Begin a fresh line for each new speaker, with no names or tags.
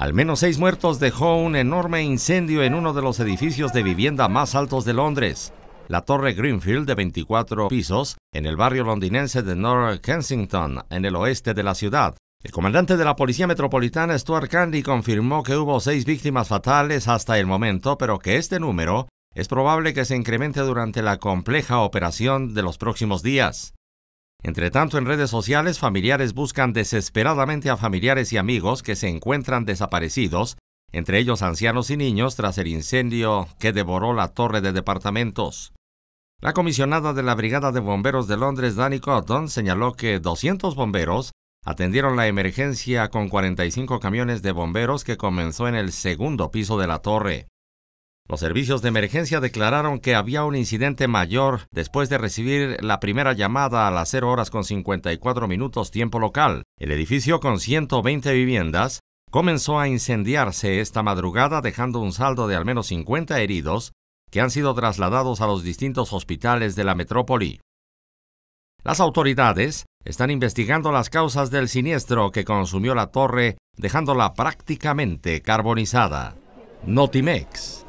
Al menos seis muertos dejó un enorme incendio en uno de los edificios de vivienda más altos de Londres, la Torre Greenfield de 24 pisos, en el barrio londinense de North Kensington, en el oeste de la ciudad. El comandante de la Policía Metropolitana, Stuart Candy, confirmó que hubo seis víctimas fatales hasta el momento, pero que este número es probable que se incremente durante la compleja operación de los próximos días. Entre tanto, en redes sociales, familiares buscan desesperadamente a familiares y amigos que se encuentran desaparecidos, entre ellos ancianos y niños, tras el incendio que devoró la torre de departamentos. La comisionada de la Brigada de Bomberos de Londres, Danny Cotton, señaló que 200 bomberos atendieron la emergencia con 45 camiones de bomberos que comenzó en el segundo piso de la torre. Los servicios de emergencia declararon que había un incidente mayor después de recibir la primera llamada a las 0 horas con 54 minutos tiempo local. El edificio con 120 viviendas comenzó a incendiarse esta madrugada dejando un saldo de al menos 50 heridos que han sido trasladados a los distintos hospitales de la metrópoli. Las autoridades están investigando las causas del siniestro que consumió la torre dejándola prácticamente carbonizada. Notimex